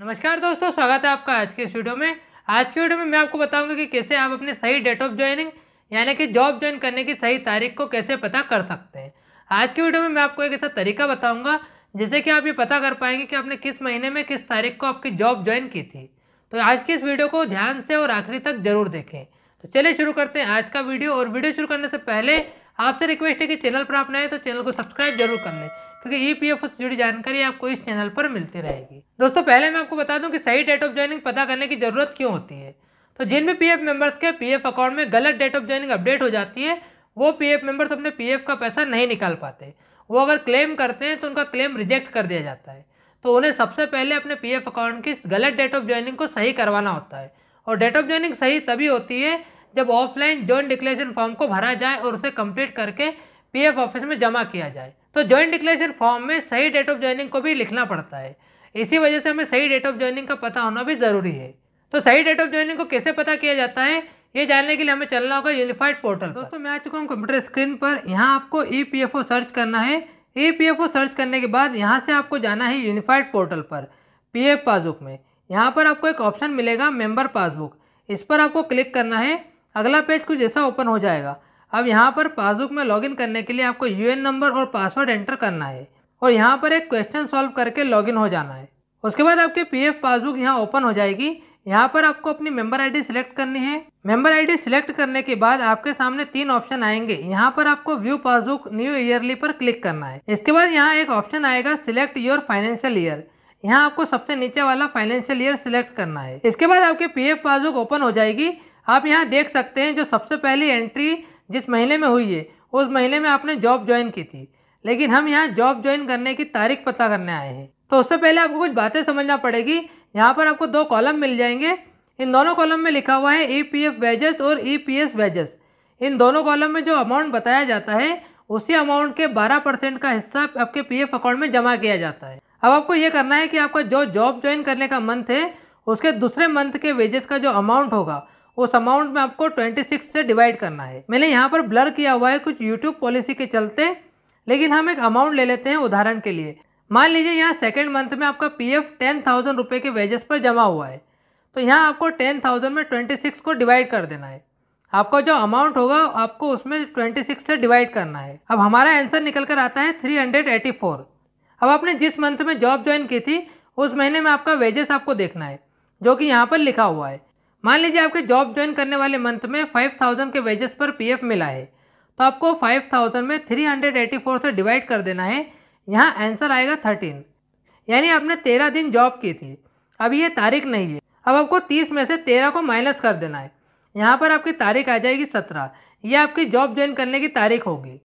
नमस्कार दोस्तों स्वागत है आपका आज के इस वीडियो में आज की वीडियो में मैं आपको बताऊंगा कि कैसे आप अपने सही डेट ऑफ ज्वाइनिंग यानी कि जॉब ज्वाइन करने की सही तारीख को कैसे पता कर सकते हैं आज की वीडियो में मैं आपको एक ऐसा तरीका बताऊंगा जिससे कि आप ये पता कर पाएंगे कि आपने किस महीने में किस तारीख को आपकी जॉब ज्वाइन की थी तो आज की इस वीडियो को ध्यान से और आखिरी तक जरूर देखें तो चलिए शुरू करते हैं आज का वीडियो और वीडियो शुरू करने से पहले आपसे रिक्वेस्ट है कि चैनल पर आप नए तो चैनल को सब्सक्राइब जरूर कर लें क्योंकि ई e पी जुड़ी जानकारी आपको इस चैनल पर मिलती रहेगी दोस्तों पहले मैं आपको बता दूं कि सही डेट ऑफ ज्वाइनिंग पता करने की ज़रूरत क्यों होती है तो जिन भी एफ मेंबर्स के एफ अकाउंट में गलत डेट ऑफ ज्वाइनिंग अपडेट हो जाती है वो पी एफ मेंबर्स अपने एफ का पैसा नहीं निकाल पाते वो अगर क्लेम करते हैं तो उनका क्लेम रिजेक्ट कर दिया जाता है तो उन्हें सबसे पहले अपने एफ अकाउंट की गलत डेट ऑफ ज्वाइनिंग को सही करवाना होता है और डेट ऑफ ज्वाइनिंग सही तभी होती है जब ऑफलाइन जॉइन डिक्लेरेशन फॉर्म को भरा जाए और उसे कंप्लीट करके पीएफ ऑफिस में जमा किया जाए तो ज्वाइंट डिक्लेरेशन फॉर्म में सही डेट ऑफ ज्वाइनिंग को भी लिखना पड़ता है इसी वजह से हमें सही डेट ऑफ ज्वाइनिंग का पता होना भी ज़रूरी है तो सही डेट ऑफ ज्वाइनिंग को कैसे पता किया जाता है ये जानने के लिए हमें चलना होगा यूनिफाइड पोर्टल दोस्तों मैं आ चुका हूँ कंप्यूटर स्क्रीन पर यहाँ आपको ई e सर्च करना है ई e सर्च करने के बाद यहाँ से आपको जाना है यूनिफाइड पोर्टल पर पी पासबुक में यहाँ पर आपको एक ऑप्शन मिलेगा मेम्बर पासबुक इस पर आपको क्लिक करना है अगला पेज कुछ ऐसा ओपन हो जाएगा अब यहाँ पर पासबुक में लॉगिन करने के लिए आपको यूएन नंबर और पासवर्ड एंटर करना है और यहाँ पर एक क्वेश्चन सॉल्व करके लॉगिन हो जाना है उसके बाद आपके पीएफ पासबुक यहाँ ओपन हो जाएगी यहाँ पर आपको अपनी मेंबर आईडी सिलेक्ट करनी है मेंबर आईडी सिलेक्ट करने के बाद आपके सामने तीन ऑप्शन आएंगे यहाँ पर आपको व्यू पासबुक न्यू ईयरली पर क्लिक करना है इसके बाद यहाँ एक ऑप्शन आएगा सिलेक्ट योर फाइनेंशियल ईयर यहाँ आपको सबसे नीचे वाला फाइनेंशियल ईयर सिलेक्ट करना है इसके बाद आपके पी पासबुक ओपन हो जाएगी आप यहाँ देख सकते हैं जो सबसे पहली एंट्री जिस महीने में हुई है उस महीने में आपने जॉब ज्वाइन की थी लेकिन हम यहाँ जॉब ज्वाइन करने की तारीख पता करने आए हैं तो उससे पहले आपको कुछ बातें समझना पड़ेगी यहाँ पर आपको दो कॉलम मिल जाएंगे इन दोनों कॉलम में लिखा हुआ है ई पी एफ वेजेस और ई पी एस वेजेस इन दोनों कॉलम में जो अमाउंट बताया जाता है उसी अमाउंट के 12 परसेंट का हिस्सा आपके पी एफ अकाउंट में जमा किया जाता है अब आपको ये करना है कि आपका जो जॉब ज्वाइन करने का मंथ है उसके दूसरे मंथ के वेजेस का जो अमाउंट होगा उस अमाउंट में आपको 26 से डिवाइड करना है मैंने यहाँ पर ब्लर किया हुआ है कुछ यूट्यूब पॉलिसी के चलते लेकिन हम एक अमाउंट ले लेते हैं उदाहरण के लिए मान लीजिए यहाँ सेकेंड मंथ में आपका पी एफ टेन थाउजेंड रुपये के वेजेस पर जमा हुआ है तो यहाँ आपको टेन थाउजेंड में ट्वेंटी सिक्स को डिवाइड कर देना है आपका जो अमाउंट होगा आपको उसमें ट्वेंटी सिक्स से डिवाइड करना है अब हमारा आंसर निकल कर आता है थ्री हंड्रेड फोर अब आपने जिस मंथ में जॉब ज्वाइन की थी उस महीने में आपका वेजेस आपको देखना है जो कि यहाँ पर लिखा हुआ है मान लीजिए आपके जॉब ज्वाइन करने वाले मंथ में फाइव थाउजेंड के वेजेस पर पीएफ मिला है तो आपको फाइव थाउजेंड में थ्री हंड्रेड एटी फोर से डिवाइड कर देना है यहाँ आंसर आएगा थर्टीन यानी आपने तेरह दिन जॉब की थी अभी ये तारीख नहीं है अब आपको तीस में से तेरह को माइनस कर देना है यहाँ पर आपकी तारीख आ जाएगी सत्रह ये आपकी जॉब ज्वाइन करने की तारीख होगी